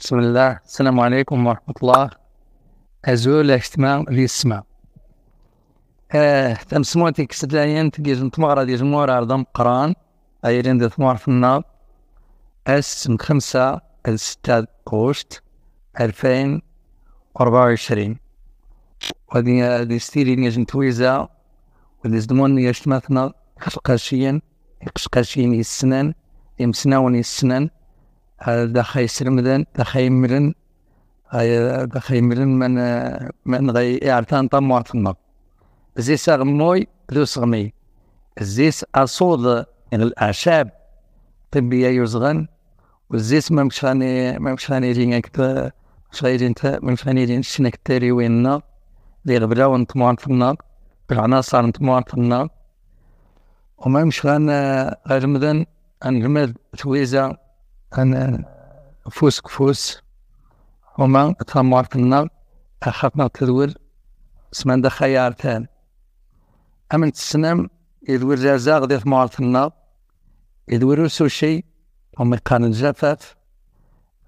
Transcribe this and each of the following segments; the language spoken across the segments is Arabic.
بسم الله السلام عليكم ورحمة الله أزول اجتماع للسماء آه تم سموتي كسد الأيام تجيز تمارا دي رضم قران مقران أيرين دي ثمار في النار أس من خمسة الستة قوشت ألفين وأربعة وعشرين ودي دي ستيري نيجن تويزا ودي زدمون يجتمعنا قشقاشيا قشقاشيين يسنان يمسناون يسنان دخي سلمدن دخي مرن هاي دخي مرن من من غي اعتان طموع تنب زيس غموي بلوس غمي زيس اصود الاعشاب طبية يزغن وزيس ما مش راني ما مش راني جينا كتا مش راني ما مش راني جينا شنا كتاري وينا لي غبلا ونطموع تنب بالعناصر نطموع تنب وما مش ران غير مدن انجمد تويزه كان فوس كفوس هما كثر في النار أخذنا تدور سمان دا خيار تان أمن تسنم يدور جازاغ دي ثمار النار يدور سوشي هما كان الجفاف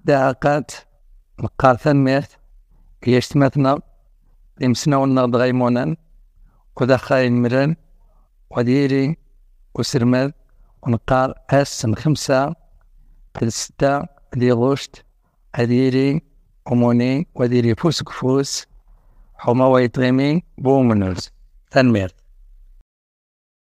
داعقات مقار ثمات يشتمتنا يمسنا والنار دغيمونا ودا خاين مران وديري وسرمد ونقار أس خمسة الستة لي غوشت أديري أموني وديري فوسك فوس حما ويتغيمي بومنوز تنمير